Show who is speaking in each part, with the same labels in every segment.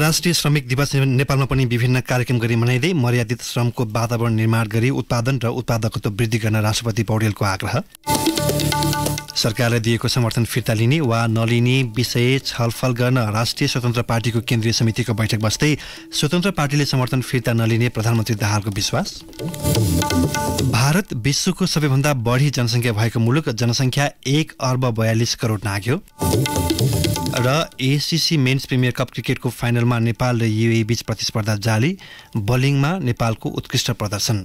Speaker 1: अन्तर्राष्ट्रिय श्रमिक दिवस नेपालमा पनि विभिन्न कार्यक्रम गरी मनाइँदै मर्यादित श्रमको वातावरण निर्माण गरी उत्पादन र उत्पादकत्व वृद्धि गर्न राष्ट्रपति पौडेलको आग्रह सरकारलाई दिएको समर्थन फिर्ता लिने वा नलिने विषय छलफल गर्न राष्ट्रिय स्वतन्त्र पार्टीको केन्द्रीय समितिको बैठक बस्दै स्वतन्त्र पार्टीले समर्थन फिर्ता नलिने प्रधानमन्त्री दाहालको विश्वास भारत विश्वको सबैभन्दा बढी जनसङ्ख्या भएको मुलुक जनसङ्ख्या एक अर्ब बयालिस करोड नाग्यो र एसिसी मेन्स प्रिमियर कप क्रिकेटको फाइनलमा नेपाल र युए e बीच प्रतिस्पर्धा जाली बलिङमा नेपालको उत्कृष्ट प्रदर्शन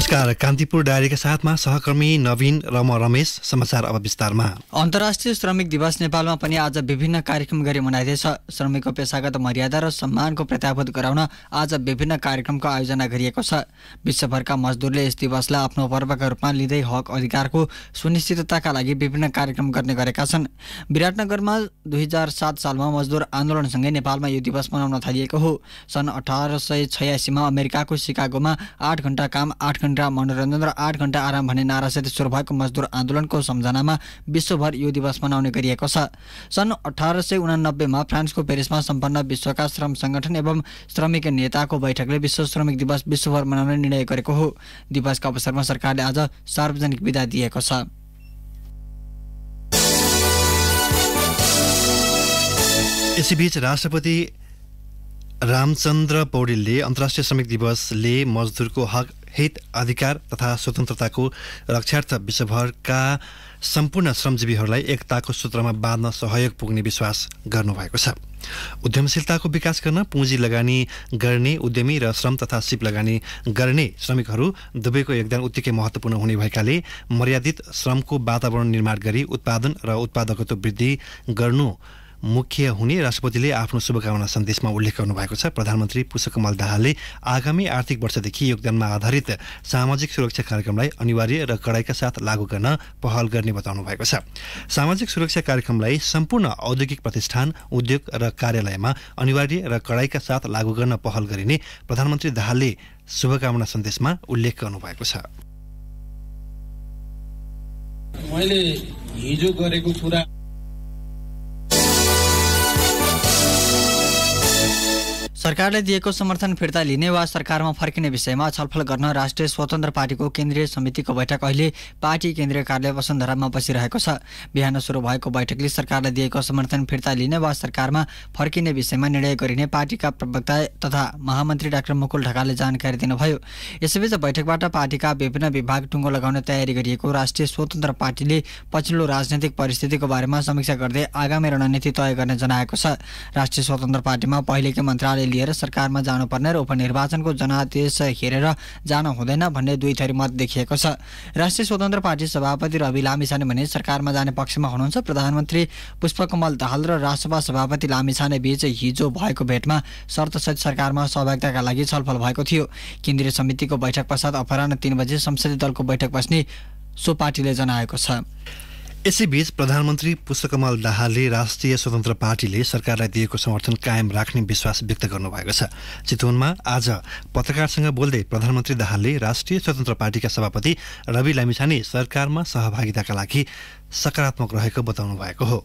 Speaker 1: नमस्कार कान्तिपुर डायरीका साथमा सहकर्मी नवीन र म रमेश समाचार अब विस्तारमा
Speaker 2: अन्तर्राष्ट्रिय श्रमिक दिवस नेपालमा पनि आज विभिन्न कार्यक्रम गरी मनाइँदैछ श्रमिकको पेसागत मर्यादा र सम्मानको प्रत्याभूत गराउन आज विभिन्न कार्यक्रमको आयोजना गरिएको छ विश्वभरका मजदुरले यस दिवसलाई आफ्नो पर्वका रूपमा लिँदै हक अधिकारको सुनिश्चितताका लागि विभिन्न कार्यक्रम गर्ने गरेका छन् विराटनगरमा दुई हजार सात सालमा मजदुर आन्दोलनसँगै नेपालमा यो दिवस मनाउन थालिएको हो सन् अठार सय छयासीमा अमेरिकाको सिकागोमा आठ घन्टा काम आठ घन्टा घण्टा मनोरञ्जन र आठ घण्टा आराम भन्ने नारासित सुरु भएको मजदुर आन्दोलनको सम्झनामा विश्वभर यो दिवस मनाउने गरिएको छ सन् अठार सय उनानब्बेमा फ्रान्सको पेरिसमा सम्पन्न विश्वका श्रम सङ्गठन एवं श्रमिक नेताको बैठकले विश्व श्रमिक दिवस विश्वभर मनाउने निर्णय गरेको हो दिवसका अवसरमा सरकारले आज
Speaker 1: सार्वजनिक विदा दिएको छ यसैबीच राष्ट्रपति रामचन्द्र पौडेलले अन्तर्राष्ट्रिय श्रमिक दिवसले मजदुरको हक हित अधिकार तथा स्वतन्त्रताको रक्षार्थ विश्वभरका सम्पूर्ण श्रमजीवीहरूलाई एकताको सूत्रमा बाँध्न सहयोग पुग्ने विश्वास गर्नुभएको छ उद्यमशीलताको विकास गर्न पुँजी लगानी गर्ने उद्यमी र श्रम तथा सिप लगानी गर्ने श्रमिकहरू दुवैको योगदान उत्तिकै महत्त्वपूर्ण हुने भएकाले मर्यादित श्रमको वातावरण निर्माण गरी उत्पादन र उत्पादकत्व वृद्धि गर्नु मुख्य हुने राष्ट्रपतिले आफ्नो शुभकामना सन्देशमा उल्लेख गर्नुभएको छ प्रधानमन्त्री पुष्पकमल दाहालले आगामी आर्थिक वर्षदेखि योगदानमा आधारित सामाजिक सुरक्षा कार्यक्रमलाई अनिवार्य र कडाइका साथ लागू गर्न पहल गर्ने बताउनु भएको छ सामाजिक सुरक्षा कार्यक्रमलाई सम्पूर्ण औद्योगिक प्रतिष्ठान उद्योग र कार्यालयमा अनिवार्य र कडाइका साथ लागू गर्न पहल गरिने प्रधानमन्त्री दाहालले शुभकामना सन्देशमा उल्लेख गर्नुभएको छ
Speaker 2: मैले हिजो गरेको कुरा सरकारले दिएको समर्थन फिर्ता लिने वा सरकारमा फर्किने विषयमा छलफल गर्न राष्ट्रिय स्वतन्त्र पार्टीको केन्द्रीय समितिको बैठक अहिले पार्टी केन्द्रीय कार्यालय वसुन्धरामा बसिरहेको छ बिहान सुरु भएको बैठकले सरकारले दिएको समर्थन फिर्ता लिने वा सरकारमा फर्किने विषयमा निर्णय गरिने पार्टीका प्रवक्ता तथा महामन्त्री डाक्टर मुकुल ढकालले जानकारी दिनुभयो यसैबीच बैठकबाट पार्टीका विभिन्न विभाग टुङ्गो लगाउने तयारी गरिएको राष्ट्रिय स्वतन्त्र पार्टीले पछिल्लो राजनैतिक परिस्थितिको बारेमा समीक्षा गर्दै आगामी रणनीति तय गर्ने जनाएको छ राष्ट्रिय स्वतन्त्र पार्टीमा पहिलेकै मन्त्रालय लिएर सरकारमा जानुपर्ने र उपनिर्वाचनको जनादेश हेरेर जान हुँदैन भन्ने दुई थरी मत देखिएको छ राष्ट्रिय स्वतन्त्र पार्टी सभापति रवि लामिछाने भने सरकारमा जाने पक्षमा हुनुहुन्छ प्रधानमन्त्री पुष्पकमल दाहाल र राष्ट्रसभा सभापति लामिछाने बीच हिजो भएको भेटमा शर्तसहित सरकारमा सहभागिताका लागि छलफल भएको थियो केन्द्रीय समितिको बैठक पश्चात अपरान्ह तिन बजे संसदीय दलको बैठक बस्ने
Speaker 1: सो पार्टीले जनाएको छ यसैबीच प्रधानमन्त्री पुष्पकमल दाहालले राष्ट्रिय स्वतन्त्र पार्टीले सरकारलाई दिएको समर्थन कायम राख्ने विश्वास व्यक्त गर्नुभएको छ चितवनमा आज पत्रकारसँग बोल्दै प्रधानमन्त्री दाहालले राष्ट्रिय स्वतन्त्र पार्टीका सभापति रवि लामिछाने सरकारमा सहभागिताका लागि सकारात्मक रहेको बताउनु भएको हो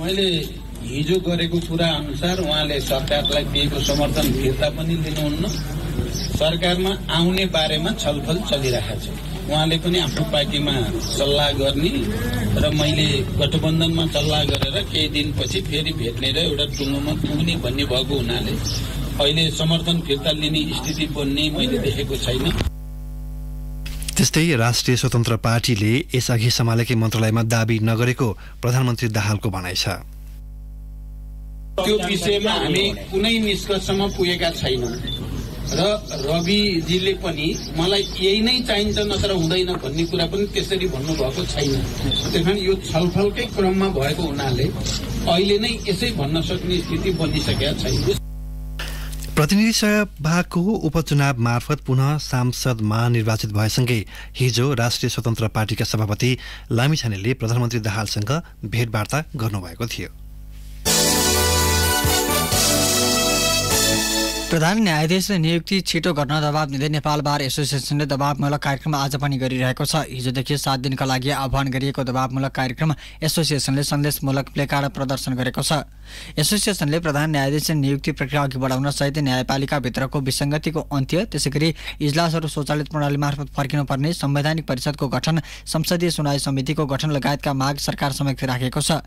Speaker 2: मैले हिजो गरेको कुरा अनुसार उहाँले सरकारलाई दिएको समर्थन फिर्ता पनि लिनुहुन्न सरकारमा आउने बारेमा छलफल चलिरहेको छ उहाँले पनि आफ्नो पार्टीमा सल्लाह गर्ने र मैले गठबन्धनमा सल्लाह गरेर केही दिनपछि फेरि भेट्ने र एउटा टुङ्गोमा पुग्ने भन्ने भएको हुनाले अहिले समर्थन फिर्ता लिने स्थिति बन्ने मैले देखेको छैन
Speaker 1: त्यस्तै राष्ट्रिय स्वतन्त्र पार्टीले यसअघि सम्हालेकै मन्त्रालयमा दावी नगरेको प्रधानमन्त्री दाहालको भनाइ छ
Speaker 2: त्यो विषयमा हामी कुनै निष्कर्षमा पुगेका छैनौँ र रविजीले पनि मलाई यही नै चाहिन्छ नत्र हुँदैन भन्ने कुरा पनि त्यसरी भन्नुभएको छैन त्यस कारण यो छलफलकै क्रममा भएको हुनाले अहिले नै यसै भन्न सक्ने स्थिति बनिसकेका छैन
Speaker 1: प्रतिनिधि सभाको उपचुनाव मार्फत पुनः सांसद महानिर्वाचित भएसँगै हिजो राष्ट्रिय स्वतन्त्र पार्टीका सभापति लामिछानेले प्रधानमन्त्री दाहालसँग भेटवार्ता गर्नुभएको थियो प्रधान
Speaker 2: न्यायाधीश नियुक्ति छिटो गर्न दबाब दिँदै नेपाल बार एसोसिएसनले दबावमूलक कार्यक्रम आज पनि गरिरहेको छ हिजोदेखि सात दिनका लागि आह्वान गरिएको दबावमूलक कार्यक्रम एसोसिएसनले सन्देशमूलक प्लेकार्ड प्रदर्शन गरेको छ एसोसिएसनले प्रधान न्यायाधीश नियुक्ति प्रक्रिया अघि बढाउन सहित न्यायपालिकाभित्रको विसङ्गतिको अन्त्य त्यसैगरी इजलासहरू स्वचालित प्रणाली मार्फत फर्किनुपर्ने संवैधानिक परिषदको गठन संसदीय सुनाइ समितिको गठन लगायतका माग सरकार समक्ष राखेको छ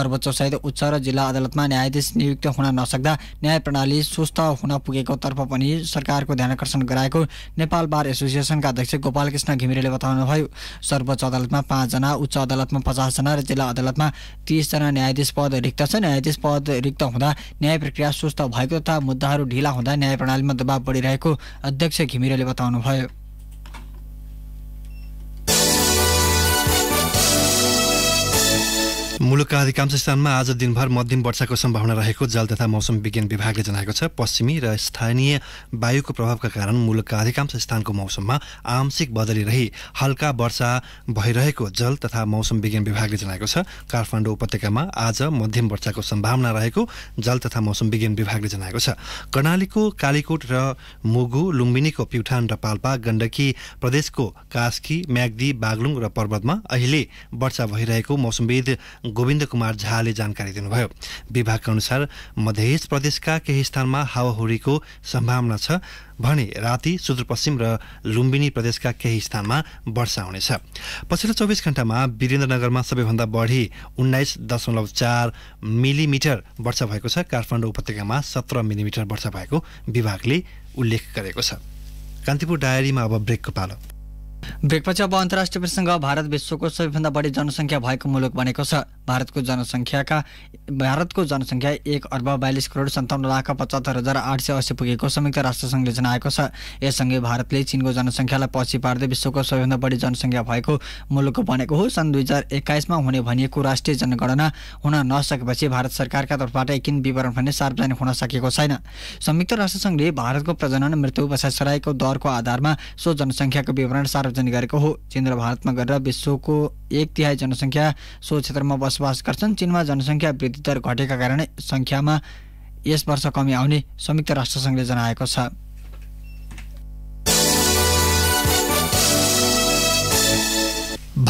Speaker 2: सर्वोच्च सहित उच्च र जिल्ला अदालतमा न्यायाधीश नियुक्त हुन नसक्दा न्याय प्रणाली सुस्थ हुन पुगेको तर्फ पनि सरकारको ध्यान आकर्षण गराएको नेपाल बार एसोसिएसनका अध्यक्ष गोपाल कृष्ण घिमिरेले बताउनुभयो सर्वोच्च अदालतमा पाँचजना उच्च अदालतमा पचासजना र जिल्ला अदालतमा तिसजना न्यायाधीश पद रिक्त छ न्यायाधीश पद रिक्त हुँदा न्याय प्रक्रिया सुस्त भएको तथा मुद्दाहरू ढिला हुँदा न्याय प्रणालीमा दबाव बढिरहेको अध्यक्ष घिमिरेले बताउनुभयो
Speaker 1: मुलुकका अधिकांश स्थानमा आज दिनभर मध्यम वर्षाको सम्भावना रहेको जल तथा मौसम विज्ञान विभागले जनाएको छ पश्चिमी र स्थानीय वायुको प्रभावका कारण मुलुकका अधिकांश स्थानको मौसममा आंशिक बदली रही हल्का वर्षा भइरहेको जल तथा मौसम विज्ञान विभागले जनाएको छ काठमाडौँ उपत्यकामा आज मध्यम वर्षाको सम्भावना रहेको जल तथा मौसम विज्ञान विभागले जनाएको छ कर्णालीको कालीकोट र मुगु लुम्बिनीको प्युठान र पाल्पा गण्डकी प्रदेशको कास्की म्याग्दी बागलुङ र पर्वतमा अहिले वर्षा भइरहेको मौसमविद गोविन्द कुमार झाले जानकारी दिनुभयो विभागका अनुसार मध्य प्रदेशका केही स्थानमा हावाहुरीको सम्भावना छ भने राति सुदूरपश्चिम र लुम्बिनी प्रदेशका केही स्थानमा वर्षा हुनेछ पछिल्लो चौबिस घण्टामा वीरेन्द्रनगरमा सबैभन्दा बढी उन्नाइस दशमलव चार मिलिमिटर वर्षा भएको छ काठमाडौँ उपत्यकामा सत्र मिलिमिटर वर्षा भएको विभागले उल्लेख गरेको छ कान्तिपुर डायरीमा अब ब्रेकको पालो ब्रेकपछि अब
Speaker 2: अन्तर्राष्ट्रिय प्रसङ्ग भारत विश्वको सबैभन्दा बढी जनसङ्ख्या भएको मुलुक बनेको छ भारतको जनसङ्ख्याका भारतको जनसङ्ख्या एक अर्ब बयालिस करोड सन्ताउन्न लाख पचहत्तर हजार आठ सय अस्सी पुगेको संयुक्त राष्ट्रसङ्घले जनाएको छ यससँगै भारतले चिनको जनसङ्ख्यालाई पछि पार्दै विश्वको सबैभन्दा बढी जनसङ्ख्या भएको मुलुक बनेको हो सन् दुई हजार एक्काइसमा हुने भनिएको राष्ट्रिय जनगणना हुन नसकेपछि भारत सरकारका तर्फबाट एकिन विवरण भने सार्वजनिक हुन सकेको छैन संयुक्त राष्ट्रसङ्घले भारतको प्रजनन मृत्यु सराईको दरको आधारमा सो जनसङ्ख्याको विवरण सार्वजनिक गरेको हो चिन्द्र भारतमा गरेर विश्वको एक तिहाई जनसङ्ख्या सो क्षेत्रमा बस बसोबास गर्छन् चीनमा जनसङ्ख्या दर घटेका कारण सङ्ख्यामा यस वर्ष कमी आउने संयुक्त राष्ट्रसङ्घले जनाएको छ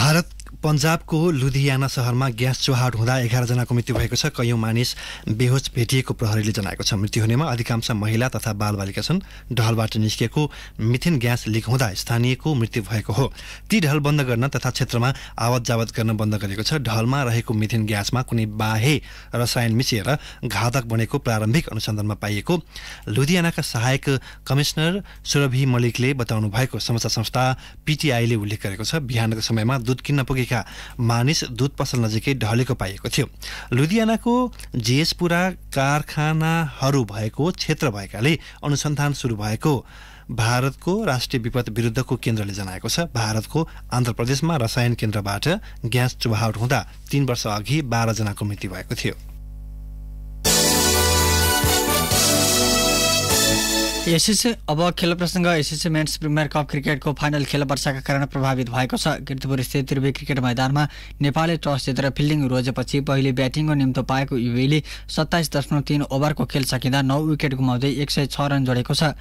Speaker 1: भारत पन्जाबको लुधियाना सहरमा ग्यास चुहाट हुँदा एघारजनाको मृत्यु भएको छ कैयौँ मानिस बेहोस भेटिएको प्रहरीले जनाएको छ मृत्यु हुनेमा अधिकांश महिला तथा बालबालिका छन् ढलबाट निस्किएको मिथेन ग्यास लिक हुँदा स्थानीयको मृत्यु भएको हो ती ढल बन्द गर्न तथा क्षेत्रमा आवत जावत गर्न बन्द गरेको छ ढलमा रहेको मिथेन ग्यासमा कुनै बाहे रसायन मिसिएर घातक बनेको प्रारम्भिक अनुसन्धानमा पाइएको लुधियानाका सहायक कमिश्नर सुरभि मलिकले बताउनु भएको समाचार संस्था पिटिआईले उल्लेख गरेको छ बिहानको समयमा दुध किन्न पुगेको मानिस दुध पसल नजिकै ढलेको पाइएको थियो लुधियानाको जेसपुरा कारखानाहरू भएको क्षेत्र भएकाले अनुसन्धान सुरु भएको भारतको राष्ट्रिय विपद विरुद्धको केन्द्रले जनाएको छ भारतको आन्ध्र प्रदेशमा रसायन केन्द्रबाट ग्यास चुहावट हुँदा तीन वर्ष अघि बाह्रजनाको मृत्यु भएको थियो
Speaker 2: एसएसए अब खेल प्रसङ्ग एसिसी मेन्स प्रिमियर कप क्रिकेटको फाइनल खेल वर्षाका कारण प्रभावित भएको छ किर्तिपुर स्थित त्रिवे क्रिकेट मैदानमा नेपालले टस जितेर फिल्डिङ रोजेपछि पहिले ब्याटिङको निम्तो पाएको युवेले सत्ताइस दशमलव तिन ओभरको खेल सकिँदा नौ विकेट गुमाउँदै एक सय छ रन जोडेको छ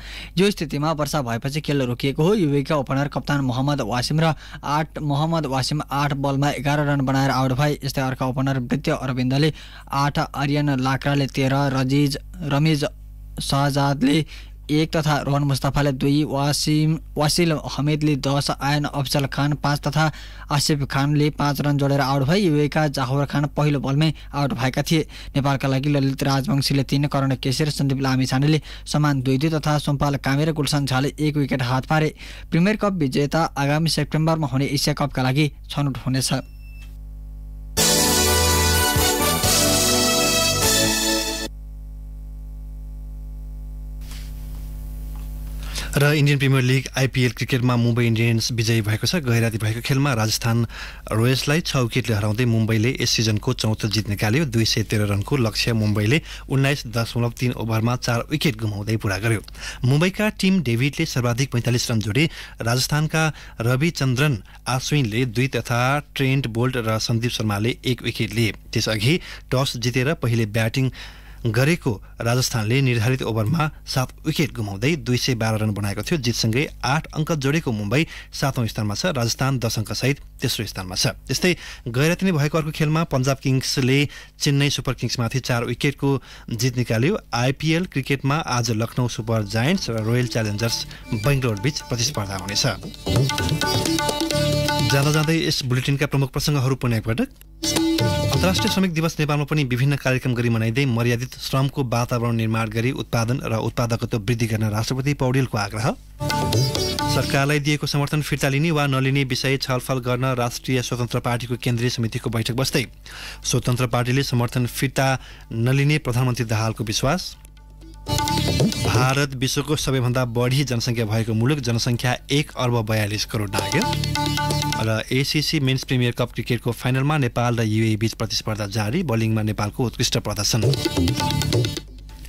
Speaker 2: यो स्थितिमा वर्षा भएपछि खेल रोकिएको हो युवेका ओपनर कप्तान मोहम्मद वासिम र आठ मोहम्मद वासिम आठ बलमा एघार रन बनाएर आउट भए यस्तै अर्का ओपनर वृत्य अरविन्दले आठ आर्यन लाक्राले तेह्र रजिज रमिज शाहजादले एक तथा रोहन मुस्तफाले दुई वासिम वासिल हमिदले दस आयन अफजल खान पाँच तथा आसिफ खानले पाँच रन जोडेर आउट भए युएका जाहोर खान पहिलो बलमै आउट भएका थिए नेपालका लागि ललित राजवंशीले तिन करण केसेर सन्दीप लामिछानेले समान दुई दुई तथा सोमपाल कामे र गुलसन झाले एक विकेट हात पारे प्रिमियर कप विजेता आगामी सेप्टेम्बरमा हुने एसिया कपका लागि छनौट हुनेछ
Speaker 1: र इन्डियन प्रिमियर लिग आइपिएल क्रिकेटमा मुम्बई इन्डियन्स विजयी भएको छ गैराती भएको खेलमा राजस्थान रोयल्सलाई छ विकेटले हराउँदै मुम्बईले यस सिजनको चौथो जित निकाल्यो दुई सय तेह्र रनको लक्ष्य मुम्बईले उन्नाइस दशमलव तीन ओभरमा चार विकेट गुमाउँदै पूरा गर्यो मुम्बईका टिम डेभिडले सर्वाधिक पैँतालिस रन जोडे राजस्थानका रविचन्द्रन आश्विनले दुई तथा ट्रेन्ट बोल्ट र सन्दीप शर्माले एक विकेट लिए त्यसअघि टस जितेर पहिले ब्याटिङ गरेको राजस्थानले निर्धारित ओभरमा सात विकेट गुमाउँदै दुई सय बाह्र रन बनाएको थियो जितसँगै आठ अङ्क जोडेको मुम्बई सातौँ स्थानमा छ राजस्थान दस अङ्कसहित तेस्रो स्थानमा छ त्यस्तै गैरतिनी भएको अर्को खेलमा पन्जाब किङ्सले चेन्नई सुपर किङ्समाथि चार विकेटको जित निकाल्यो आइपिएल क्रिकेटमा आज लखनऊ सुपर जायन्ट्स र रोयल च्यालेन्जर्स बीच प्रतिस्पर्धा हुनेछ जाँदा जाँदै यस बुलेटिनका प्रमुख प्रसङ्गहरू पुनः एकपटक अन्तर्राष्ट्रिय श्रमिक दिवस नेपालमा पनि विभिन्न कार्यक्रम गरी मनाइँदै मर्यादित श्रमको वातावरण निर्माण गरी उत्पादन र उत्पादकत्व वृद्धि गर्न राष्ट्रपति पौडेलको आग्रह सरकारलाई दिएको समर्थन फिर्ता लिने वा नलिने विषय छलफल गर्न राष्ट्रिय स्वतन्त्र पार्टीको केन्द्रीय समितिको बैठक बस्दै स्वतन्त्र पार्टीले समर्थन फिर्ता नलिने प्रधानमन्त्री दाहालको विश्वास भारत विश्वको सबैभन्दा बढी जनसङ्ख्या भएको मुलुक जनसङ्ख्या एक अर्ब बयालिस करोड नाग्यो र एसिसी मेन्स प्रिमियर कप क्रिकेटको फाइनलमा नेपाल र युए e बीच प्रतिस्पर्धा जारी बलिङमा नेपालको उत्कृष्ट प्रदर्शन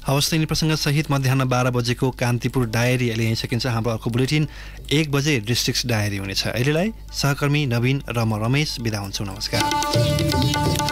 Speaker 1: हवस् यिनी प्रसङ्गसहित मध्याह बाह्र बजेको कान्तिपुर डायरी अहिले यहीँ सकिन्छ हाम्रो अर्को बुलेटिन एक बजे डिस्ट्रिक्ट डायरी हुनेछ अहिलेलाई सहकर्मी नवीन र म रमेश बिदा हुन्छु नमस्कार